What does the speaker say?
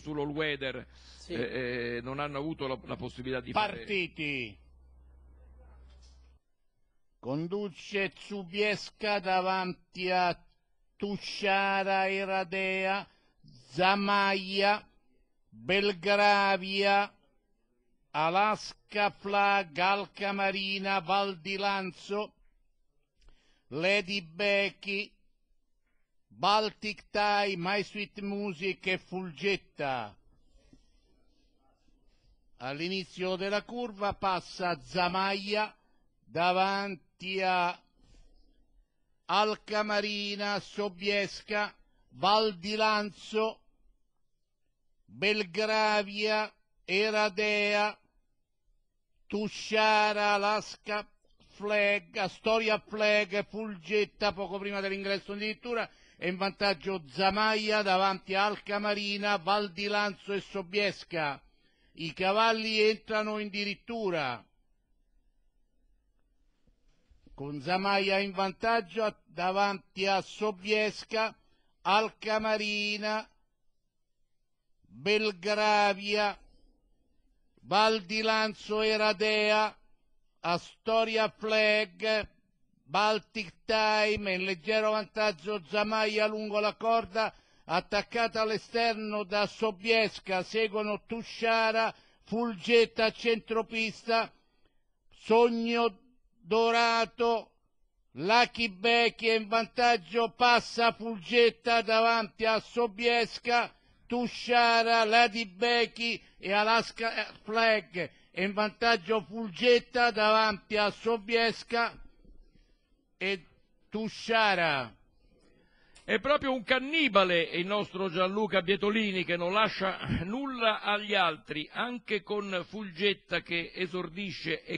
sullo weather sì. eh, eh, non hanno avuto la, la possibilità di partiti poter. conduce Zubiesca davanti a Tusciara e Radea Zamaia Belgravia Alaska Fla Galcamarina Val di Lanzo Lady Becky Baltic Tie, My Sweet Music e Fulgetta. All'inizio della curva passa Zamaglia davanti a Alcamarina, Sobiesca, Val di Lanzo, Belgravia, Eradea, Tusciara, Alaska, flag, Astoria flag, Fulgetta poco prima dell'ingresso addirittura e in vantaggio Zamaia davanti a Alcamarina, Val di Lanzo e Sobiesca. I cavalli entrano in dirittura con Zamaia in vantaggio davanti a Sobiesca, Alcamarina, Belgravia, Val di Lanzo e Radea. Astoria flag, Baltic time, in leggero vantaggio Zamaia lungo la corda, attaccata all'esterno da Sobiesca, seguono Tusciara, Fulgetta a centropista, Sogno Dorato, Lucky Becchi è in vantaggio, passa Fulgetta davanti a Sobiesca, Tusciara, Lady Becchi e Alaska Flag e in vantaggio Fulgetta davanti a Sobiesca e Tusciara. È proprio un cannibale il nostro Gianluca Bietolini che non lascia nulla agli altri, anche con Fulgetta che esordisce e